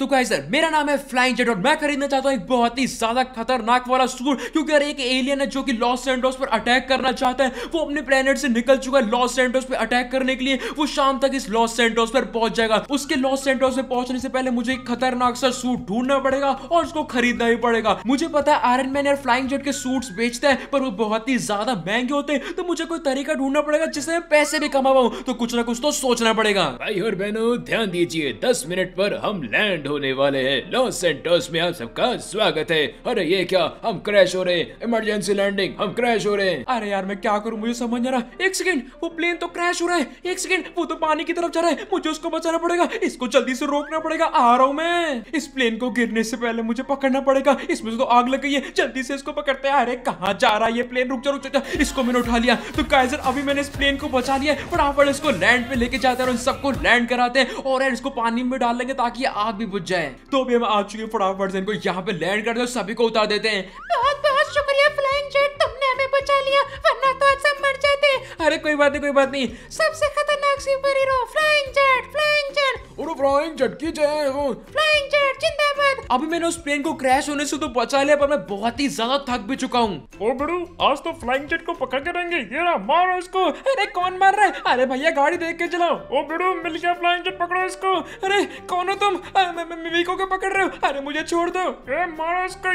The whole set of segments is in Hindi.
तो सर मेरा नाम है फ्लाइंग जेट और मैं खरीदना चाहता हूँ एक बहुत ही ज्यादा खतरनाक वाला सूट क्योंकि अरे एक एलियन है जो कि लॉस एंडोस पर अटैक करना चाहता है वो अपने प्लेनेट से निकल चुका है लॉस एंडोस पर अटैक करने के लिए वो शाम तक इस लॉस एंडोस पर पहुंच जाएगा उसके लॉस एंडोस में पहुंचने से पहले मुझे एक खतरनाक सा सूट ढूंढना पड़ेगा और उसको खरीदना ही पड़ेगा मुझे पता है आयरन मैन यार फ्लाइंग जेट के सूट बेचते हैं पर वो बहुत ही ज्यादा महंगे होते हैं तो मुझे कोई तरीका ढूंढना पड़ेगा जिससे मैं पैसे भी कमा पाऊँ तो कुछ ना कुछ तो सोचना पड़ेगा भाई और बहनों ध्यान दीजिए दस मिनट पर हम लैंड होने वाले हैं लॉस सेंटोस में आप सबका स्वागत है अरे ये क्या हम क्रैश हो रहे हैं इमरजेंसी लैंडिंग हम क्रैश हो रहे हैं अरे यार मैं क्या करूँ मुझे समझ आ रहा एक सेकंड वो प्लेन तो क्रैश हो रहा है एक सेकंड वो तो पानी की तरफ जा रहा है मुझे उसको बचाना पड़ेगा इसको जल्दी से रोकना पड़ेगा आ रहा हूँ मैं इस प्लेन को गिरने से पहले मुझे पकड़ना पड़ेगा इसमें से तो आग लग गई है जल्दी से इसको पकड़ते हैं अरे कहाँ जा रहा है ये प्लेन रुक जा रुक जा इसको मैंने उठा लिया तो कैसर अभी मैंने इस प्लेन को बचा लिया फटाफट इसको लैंड पे लेके जाते हैं और सबको लैंड कराते हैं और इसको पानी में डाल लेंगे ताकि आग भी कुछ जाए तो अभी हम आ चुके हैं फटाफट से इनको यहाँ पे लैंड करते हैं सभी को उतार देते हैं बहुत बहुत शुक्रिया फ्लाइंग जेट तुमने हमें बचा लिया वरना तो आज सब मर जाते अरे कोई बात नहीं कोई बात नहीं सबसे खतरनाक super hero flying jet flying jet flying jet की जय हो फ्लाइंग जेट जिंदाबाद अभी मैंने उस प्लेन को क्रैश होने से तो बचा लिया पर मैं बहुत ही ज्यादा थक भी चुका हूँ आज तो फ्लाइंग जेट को पकड़ के रहेंगे ये रहा मारो इसको अरे कौन मार रहा है अरे भैया गाड़ी देख के चलाओ ओ बेड़ू मिल गया फ्लाइंग जेट पकड़ो इसको अरे कौन हो तुम मिमिको को पकड़ रहे हो अरे मुझे छोड़ दो मारो इसको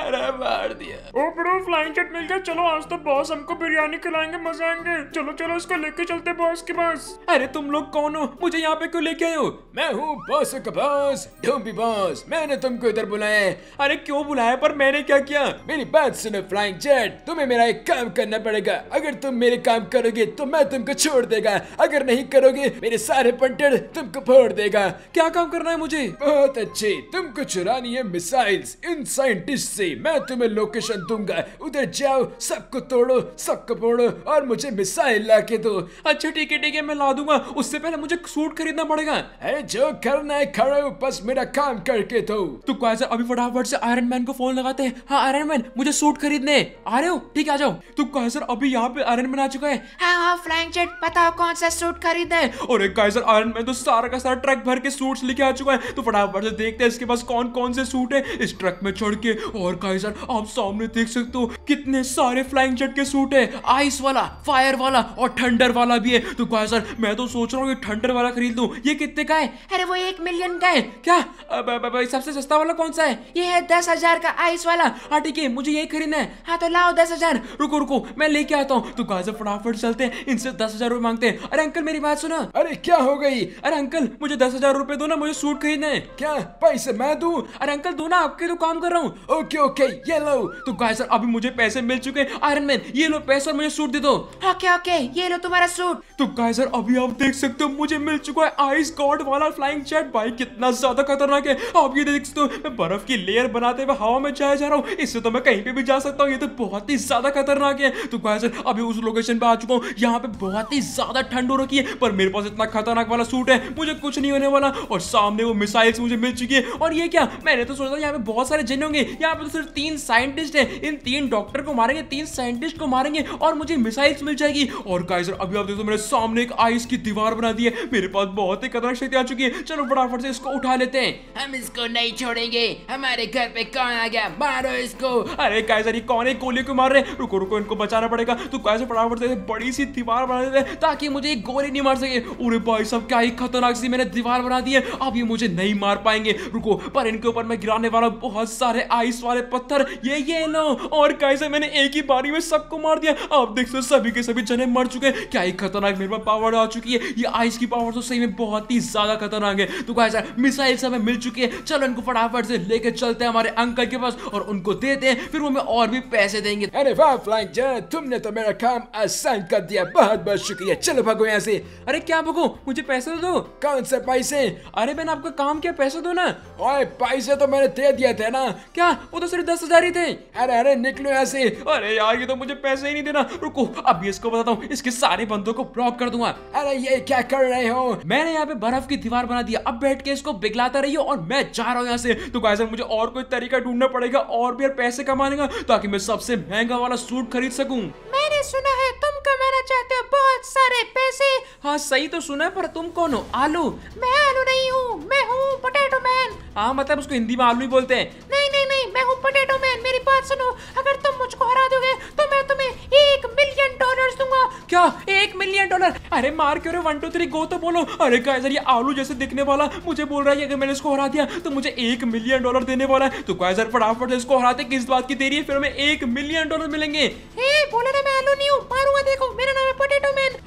अरे मार दिया ओ बेड़ू फ्लाइंग जेट मिल गया चलो आज तो बॉस हमको बिरयानी खिलाएंगे मजा आएंगे चलो चलो इसको लेके चलते बॉस के पास अरे तुम लोग कौन हो मुझे यहाँ पे क्यों लेके हो मैं हूँ बॉस का बॉस डोंट बी बॉस मैंने तुमको इधर बुलाया अरे क्यों बुलाया पर मैंने क्या किया मेरी बात सुनो फ्लाइंग जेट तुम्हें मेरा एक काम करना पड़ेगा अगर तुम मेरे काम करोगे तो मैं तुमको छोड़ देगा अगर नहीं करोगे मेरे सारे पंटर तुमको फोड़ देगा क्या काम करना है मुझे बहुत अच्छे तुमको चुरानी है मिसाइल इन साइंटिस्ट से मैं तुम्हें लोकेशन दूंगा उधर जाओ सबको तोड़ो सबको फोड़ो और मुझे मिसाइल ला के दो अच्छा ठीक है ठीक है मैं ला दूंगा उससे पहले मुझे सूट खरीदना पड़ेगा अरे जो करना है करो बस मेरा काम करके दो तो, तो क्वाइजर अभी फटाफट से आयरन मैन को फोन लगाते हैं हाँ आयरन मैन मुझे सूट खरीदने आ रहे हो ठीक है आ जाओ तो क्वाइजर अभी यहाँ पे आयरन मैन आ चुका है हाँ हाँ फ्लाइंग जेट बताओ कौन सा सूट खरीदना और एक क्वाइजर आयरन मैन तो सारा का सारा ट्रक भर के सूट लेके आ चुका है तो फटाफट से देखते हैं इसके पास कौन कौन से सूट है इस ट्रक में चढ़ के और क्वाइजर आप सामने देख सकते हो कितने सारे फ्लाइंग जेट के सूट है आइस वाला फायर वाला और थंडर वाला भी है तो क्वाइजर मैं तो सोच रहा हूँ थंडर वाला खरीद लूँ ये कितने का है अरे वो एक मिलियन का है क्या अब, अब, अब सबसे सस्ता वाला कौन सा है ये है दस हजार का आइस वाला हाँ ठीक है मुझे यही खरीदना है हाँ तो लाओ दस हजार रुको रुको मैं लेके आता हूँ तो गाजर फटाफट चलते हैं इनसे दस हजार रूपए मांगते हैं अरे अंकल मेरी बात सुनो अरे क्या हो गई अरे अंकल मुझे दस हजार रूपए दो ना मुझे सूट खरीदना है क्या पैसे मैं दू अरे अंकल दो ना आपके तो काम कर रहा हूँ ओके ओके ये लो तो गाजर अभी मुझे पैसे मिल चुके आयरन मैन ये लो पैसे और मुझे सूट दे दो ओके ओके ये लो तुम्हारा सूट तो गाजर अभी आप देख सकते हो मुझे मिल चुका है आइस स्कॉट वाला फ्लाइंग जेट भाई कितना ज्यादा खतरनाक है आप ये देख सकते हो मैं बर्फ की लेयर बनाते हुए हवा में जाया जा रहा हूँ इससे तो मैं कहीं पे भी जा सकता हूँ ये तो बहुत ही ज्यादा खतरनाक है तो सर अभी उस लोकेशन पे आ चुका हूँ यहाँ पे बहुत ही ज्यादा ठंड हो रखी है पर मेरे पास इतना खतरनाक वाला सूट है मुझे कुछ नहीं होने वाला और सामने वो मिसाइल्स मुझे मिल चुकी है और ये क्या मैंने तो सोचा यहाँ पे बहुत सारे जन होंगे यहाँ पे तो सिर्फ तीन साइंटिस्ट है इन तीन डॉक्टर को मारेंगे तीन साइंटिस्ट को मारेंगे और मुझे मिसाइल्स मिल जाएगी और गाइस अभी आप देखो तो मेरे सामने एक आइस की दीवार बना दी है मेरे पास बहुत ही खतरनाक शक्ति आ चुकी है चलो फटाफट से इसको उठा लेते हैं हम इसको नहीं छोड़ेंगे हमारे घर पे कौन आ गया मारो इसको अरे कायसर ये कौन है गोली को मार रहे रुको रुको इनको बचाना पड़ेगा तो कायसर फटाफट से बड़ी सी दीवार बना देते ताकि मुझे गोली नहीं मार सके अरे भाई सब क्या ही खतरनाक सी मैंने दीवार बना दी है अब ये मुझे नहीं मार पाएंगे रुको पर इनके ऊपर मैं गिराने वाला बहुत सारे आइस वाले पत्थर ये ये लो और कैसे मैंने एक ही बारी में सबको मार दिया अब देख सो सभी के सभी जने मर चुके हैं क्या ही खतरनाक मेरे पास पावर आ चुकी है ये आइस की पावर तो सही में बहुत ही ज्यादा खतरनाक है तो गाइस मिसाइल्स हमें मिल चुकी है चलो इनको फटाफट से लेके चलते हैं हमारे अंकल के पास और उनको देते हैं फिर वो हमें और भी पैसे देंगे अरे वाह फ्लाइंग जेट तुमने तो मेरा काम आसान कर दिया बहुत बहुत शुक्रिया चलो भागो यहाँ से अरे क्या भगो मुझे पैसे दो कौन से पैसे अरे मैंने आपका काम किया पैसे दो ना ओए पैसे तो मैंने दे दिया थे ना क्या वो तो सिर्फ दस हजार ही थे अरे अरे निकलो यहाँ से अरे यार ये तो मुझे पैसे ही नहीं देना रुको अभी इसको बताता हूँ इसके सारे बंदों को ब्लॉक कर दूंगा अरे ये क्या कर रहे हो मैंने यहाँ पे बर्फ की दीवार बना दिया अब बैठ के इसको बिगलाता रहिए और मैं जा रहा हूँ यहाँ से तो गाइस मुझे और कोई तरीका ढूंढना पड़ेगा और भी पैसे कमाने का ताकि मैं सबसे महंगा वाला सूट खरीद सकूँ मैंने सुना है तुम कमाना चाहते हो बहुत सारे पैसे हाँ सही तो सुना है पर तुम कौन हो आलू मैं आलू नहीं हूँ मैं हूँ पोटैटो मैन हाँ मतलब उसको हिंदी में आलू ही बोलते हैं नहीं नहीं नहीं मैं हूँ पोटैटो मैन मेरी बात सुनो अगर तुम मुझको हरा दोगे तो मैं तुम्हें एक मिलियन डॉलर दूंगा क्या एक मिलियन डॉलर अरे मार क्यों रहे वन टू थ्री गो तो बोलो अरे गाइस ये आलू जैसे दिखने वाला मुझे बोल रहा है अगर मैंने इसको हरा दिया तो मुझे एक मिलियन डॉलर देने वाला है तो गाइस फटाफट इसको हराते किस बात की देरी है फिर हमें एक मिलियन डॉलर मिलेंगे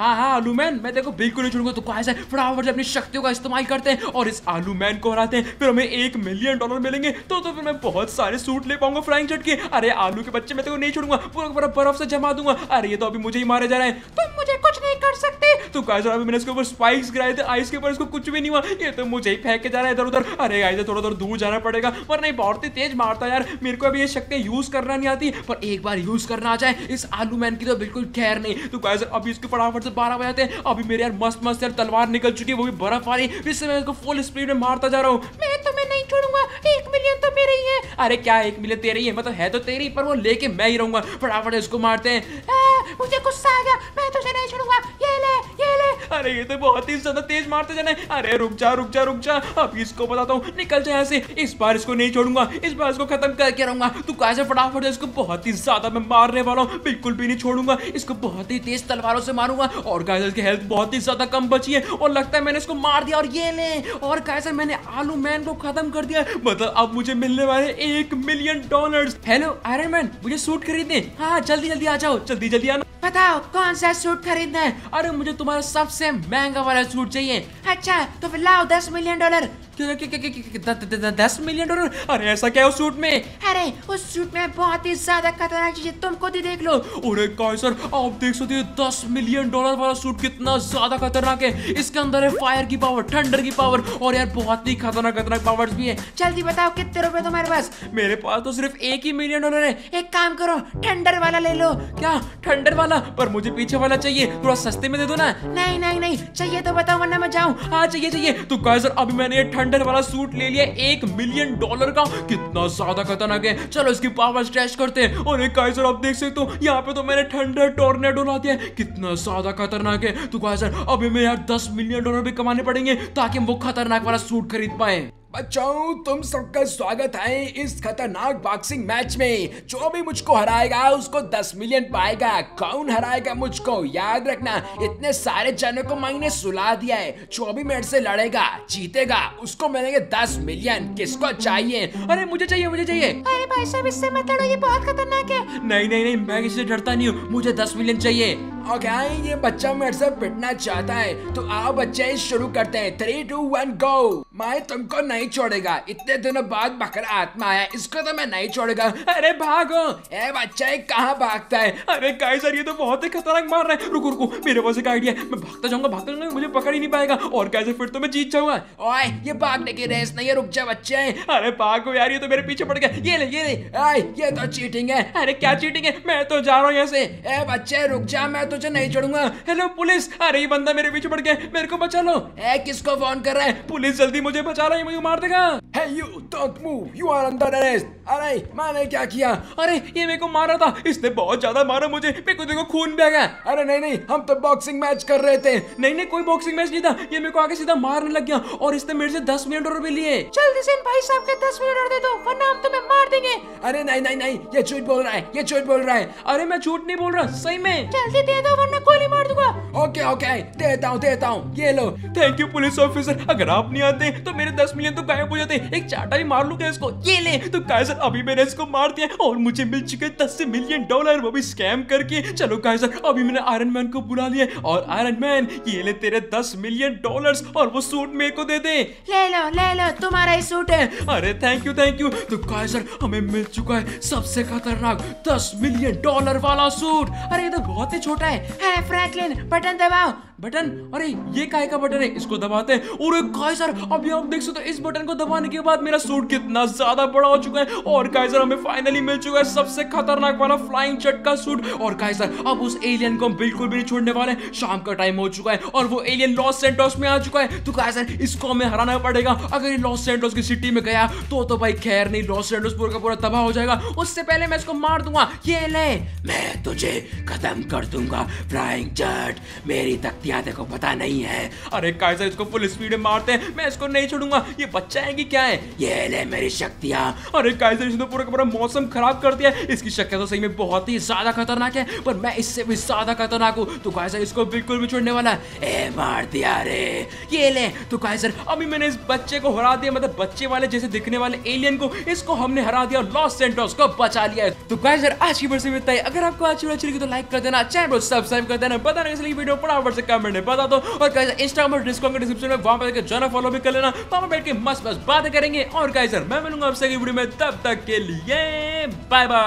हाँ हाँ आलू मैन मैं देखो बिल्कुल नहीं छोड़ूंगा तो गाइस फटाफट अपनी शक्तियों का इस्तेमाल करते हैं और इस आलू मैन को हराते हैं फिर हमें एक मिलियन डॉलर मिलेंगे तो तो फिर मैं बहुत सारे सूट ले पाऊंगा फ्लाइंग जेट के अरे आलू के बच्चे मैं तेरे को नहीं छोड़ूंगा पूरा पूरा बर्फ से जमा दूंगा अरे ये तो अभी मुझे ही मारे जा रहे हैं तुम मुझे कुछ नहीं कर सकते तो गाइस और अभी मैंने इसके ऊपर स्पाइक्स गिराए थे आइस के ऊपर इसको कुछ भी नहीं हुआ ये तो मुझे ही फेंक के जा रहा है इधर उधर अरे गाइस थोड़ा थोड़ा दूर जाना पड़ेगा पर नहीं बहुत ही तेज मारता यार मेरे को अभी ये शक्ति यूज करना नहीं आती पर एक बार यूज करना आ जाए इस आलू मैन की तो बिल्कुल खैर नहीं तो गाइस अभी इसके फटाफट से बारह बजे आते हैं अभी मेरे यार मस्त मस्त यार तलवार निकल चुकी है वो भी बर्फ वाली फिर से मैं इसको फुल स्पीड में मारता जा रहा हूँ मैं तुम्हें नहीं छोड़ूंगा एक मिलियन तो मेरे ही है अरे क्या एक मिलियन तेरे ही है मतलब है तो तेरी पर वो लेके मैं ही रहूंगा फटाफट इसको मारते हैं मुझे गुस्सा आ गया मैं तुझे नहीं छोड़ूंगा अरे तो ये तो बहुत ही ज्यादा तेज मारते जाने अरे रुक जा रुक जा रुक जा अब इसको बताता हूँ निकल जाए ऐसे इस बार इसको नहीं छोड़ूंगा इस बार इसको खत्म करके रहूंगा तू कैसे फटाफट इसको बहुत ही ज्यादा मैं मारने वाला हूँ बिल्कुल भी नहीं छोड़ूंगा इसको बहुत ही तेज तलवारों से मारूंगा और कैसे हेल्थ बहुत ही ज्यादा कम बची है और लगता है मैंने इसको मार दिया और ये ले और कैसे मैंने आलू मैन को खत्म कर दिया मतलब अब मुझे मिलने वाले एक million dollar hello iron man मुझे सूट खरीदने हाँ जल्दी जल्दी आ जाओ जल्दी जल्दी आना बताओ कौन सा सूट खरीदना है अरे मुझे तुम्हारा सबसे सबसे महंगा वाला सूट चाहिए अच्छा तो फिर लाओ दस मिलियन डॉलर दस मिलियन डॉलर अरे ऐसा क्या है उस सूट में अरे उस सूट में बहुत ही ज्यादा खतरनाक चीज है तुम खुद ही देख लो अरे काय सर आप देख सकते हो दस मिलियन डॉलर वाला सूट कितना ज्यादा खतरनाक है इसके अंदर है फायर की पावर थंडर की पावर और यार बहुत ही खतरनाक खतरनाक पावर्स भी है जल्दी बताओ कितने रुपए तुम्हारे पास मेरे पास तो सिर्फ एक ही मिलियन डॉलर है एक काम करो थंडर वाला ले लो क्या थंडर वाला पर मुझे पीछे वाला चाहिए थोड़ा सस्ते में दे दो ना नहीं नहीं नहीं चाहिए तो बताओ वरना मैं जाऊँ हाँ चाहिए चाहिए तो गाय सर अभी मैंने ये थंडर वाला सूट ले लिया एक मिलियन डॉलर का कितना ज्यादा खतरनाक है चलो इसकी पावर स्ट्रेच करते हैं और एक गाय सर आप देख सकते हो यहाँ पे तो मैंने थंडर टोर्नेडो ला दिया कितना ज्यादा खतरनाक है तो गाय सर अभी मैं यार दस मिलियन डॉलर भी कमाने पड़ेंगे ताकि हम वो खतरनाक वाला सूट खरीद पाए बच्चों तुम सबका स्वागत है इस खतरनाक बॉक्सिंग मैच में जो भी मुझको हराएगा उसको दस मिलियन पाएगा कौन हराएगा मुझको याद रखना इतने सारे जनों को मैंने सुला दिया है जो भी मेरे से लड़ेगा जीतेगा उसको मिलेंगे दस मिलियन किसको चाहिए अरे मुझे चाहिए मुझे चाहिए अरे भाई साहब इससे मत लड़ो ये बहुत खतरनाक है नहीं नहीं नहीं मैं किसी से डरता नहीं हूँ मुझे दस मिलियन चाहिए ओके okay, ये बच्चा मेरे से पिटना चाहता है तो आओ बच्चे शुरू करते हैं थ्री टू वन गो मैं तुमको नहीं छोड़ेगा इतने दिनों बाद बकरा आत्मा आया इसको तो मैं नहीं छोड़ेगा अरे भागो ए बच्चा ये कहाँ भागता है अरे गाय सर ये तो बहुत ही खतरनाक मार रहा है रुको रुको मेरे पास एक आइडिया मैं भागता जाऊंगा भागता जाऊंगा मुझे पकड़ ही नहीं पाएगा और कैसे फिर तो मैं जीत जाऊंगा ओए ये भागने की रेस नहीं है रुक जा बच्चे अरे भागो यार ये तो मेरे पीछे पड़ गया ये ले ये ले आए ये तो चीटिंग है अरे क्या चीटिंग है मैं तो जा रहा हूँ यहाँ से ए बच्चे रुक जा मैं तुझे नहीं छोड़ूंगा हेलो पुलिस अरे ये बंदा मेरे पीछे पड़ गया मेरे को बचा लो ए किसको फोन कर रहा है पुलिस जल्दी मुझे बचा रही मुझे मार देगा Hey you, don't move. You are under arrest. अरे मैंने क्या किया अरे ये मेरे को मारा था इसने बहुत ज्यादा मारा मुझे मेरे को देखो खून भी आ गया अरे नहीं नहीं हम तो बॉक्सिंग मैच कर रहे थे नहीं नहीं कोई बॉक्सिंग मैच नहीं था ये मेरे को आगे सीधा मारने लग गया और इसने मेरे से दस मिनट और भी लिए जल्दी से भाई साहब के दस मिनट और दे दो वरना हम तुम्हें मार देंगे अरे नहीं नहीं नहीं ये झूठ बोल रहा है ये झूठ बोल रहा है अरे मैं झूठ नहीं बोल रहा सही में जल्दी दे दो वरना गोली मार दूंगा ओके ओके देता हूँ देता हूँ ये लो थैंक यू पुलिस ऑफिसर अगर आप नहीं आते तो मेरे दस मिलियन तो गायब हो जाते एक चाटा ही मार लूंगा इसको ये ले तो कैसे सर अभी मैंने इसको मार दिया और मुझे मिल चुके दस से मिलियन डॉलर वो भी स्कैम करके चलो गाइस सर अभी मैंने आयरन मैन को बुला लिया और आयरन मैन ये ले तेरे दस मिलियन डॉलर और वो सूट मेरे को दे दे ले लो ले लो तुम्हारा ही सूट है अरे थैंक यू थैंक यू तो गाइस सर हमें मिल चुका है सबसे खतरनाक दस मिलियन डॉलर वाला सूट अरे ये तो बहुत ही छोटा है, है फ्रैंकलिन बटन दबाओ बटन अरे ये काय का बटन है इसको दबाते हैं और काय सर अभी आप देख सकते हो इस बटन को दबाने के बाद मेरा सूट कितना ज्यादा बड़ा हो चुका है और काय सर हमें फाइनली मिल चुका है सबसे खतरनाक वाला फ्लाइंग चट का सूट और काय सर अब उस एलियन को हम बिल्कुल भी नहीं छोड़ने वाले शाम का टाइम हो चुका है और वो एलियन लॉस सेंटोस में आ चुका है तो काय सर इसको हमें हराना पड़ेगा अगर ये लॉस सेंटोस की सिटी में गया तो तो भाई खैर नहीं लॉस सेंटोस पूरा का पूरा तबाह हो जाएगा उससे पहले मैं इसको मार दूंगा ये ले मैं तुझे खत्म कर दूंगा फ्लाइंग चट मेरी तख्ती क्या देखो पता नहीं है अरे कैसे इसको फुल स्पीड में मारते हैं मैं इसको नहीं छोड़ूंगा ये बच्चा है कि क्या है ये ले मेरी शक्तियाँ अरे कैसे इसने पूरा का पूरा मौसम खराब कर दिया इसकी शक्तियाँ तो सही में बहुत ही ज्यादा खतरनाक है पर मैं इससे भी ज्यादा खतरनाक हूँ तो कैसे इसको बिल्कुल भी छोड़ने वाला ए मार दिया अरे ये ले तो कैसे अभी मैंने इस बच्चे को हरा दिया मतलब बच्चे वाले जैसे दिखने वाले एलियन को इसको हमने हरा दिया लॉस सेंटोस को बचा लिया तो कैसे आज की वर्ष में अगर आपको अच्छी अच्छी लगी तो लाइक कर देना चैनल सब्सक्राइब कर देना बताना इसलिए वीडियो फटाफट से कम नाम मैं नहीं पता तो और कैसे इंस्टाग्राम और डिस्कॉर्ड डिस्क्रिप्शन में वहां पर जाना फॉलो भी कर लेना तो हम बैठ के मस्त मस्त बात करेंगे और कैसे मैं मिलूंगा आपसे वीडियो में तब तक के लिए बाय बाय